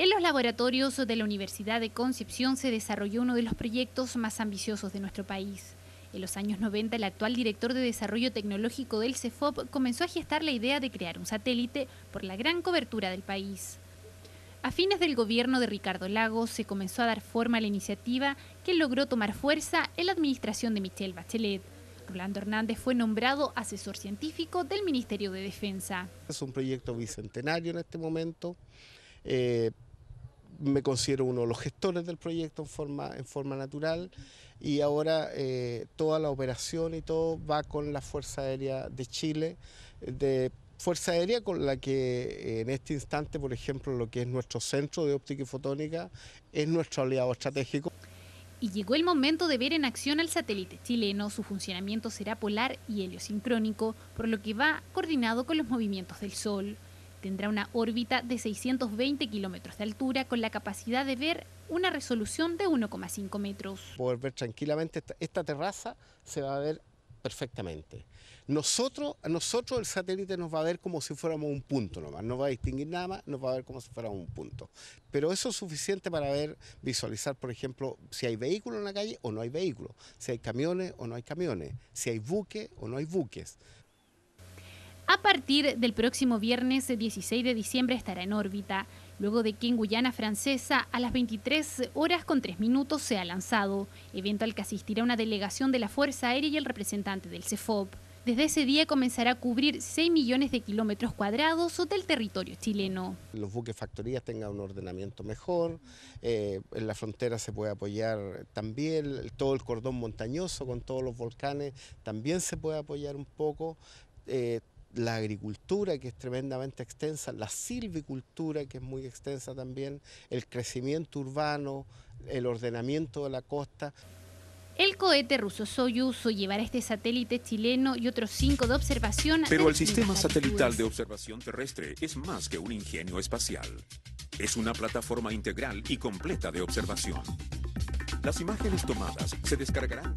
En los laboratorios de la Universidad de Concepción se desarrolló uno de los proyectos más ambiciosos de nuestro país. En los años 90, el actual director de Desarrollo Tecnológico del CEFOP comenzó a gestar la idea de crear un satélite por la gran cobertura del país. A fines del gobierno de Ricardo Lagos se comenzó a dar forma a la iniciativa que logró tomar fuerza en la administración de Michelle Bachelet. Rolando Hernández fue nombrado asesor científico del Ministerio de Defensa. Es un proyecto bicentenario en este momento. Eh, me considero uno de los gestores del proyecto en forma, en forma natural y ahora eh, toda la operación y todo va con la Fuerza Aérea de Chile, de Fuerza Aérea con la que eh, en este instante, por ejemplo, lo que es nuestro centro de óptica y fotónica es nuestro aliado estratégico. Y llegó el momento de ver en acción al satélite chileno. Su funcionamiento será polar y heliosincrónico, por lo que va coordinado con los movimientos del Sol. Tendrá una órbita de 620 kilómetros de altura con la capacidad de ver una resolución de 1,5 metros. Poder ver tranquilamente esta, terraza se va a ver perfectamente. Nosotros, nosotros el satélite nos va a ver como si fuéramos un punto nomás, no va a distinguir nada más, nos va a ver como si fuéramos un punto. Pero eso es suficiente para ver, visualizar, por ejemplo, si hay vehículos en la calle o no hay vehículos, si hay camiones o no hay camiones, si hay buques o no hay buques. A partir del próximo viernes 16 eh, de diciembre estará en órbita, luego de que en Guyana Francesa a las 23 horas con 3 minutos se ha lanzado, evento al que asistirá una delegación de la Fuerza Aérea y el representante del CEFOP. Desde ese día comenzará a cubrir 6 millones de kilómetros cuadrados del territorio chileno. Los buques factorías tengan un ordenamiento mejor, eh, en la frontera se puede apoyar también, todo el cordón montañoso con todos los volcanes también se puede apoyar un poco. Eh, la agricultura que es tremendamente extensa, la silvicultura que es muy extensa también, el crecimiento urbano, el ordenamiento de la costa. El cohete ruso Soyuz llevará este satélite chileno y otros cinco de observación. Pero el sistema satelital de observación terrestre es más que un ingenio espacial. Es una plataforma integral y completa de observación. Las imágenes tomadas se descargarán.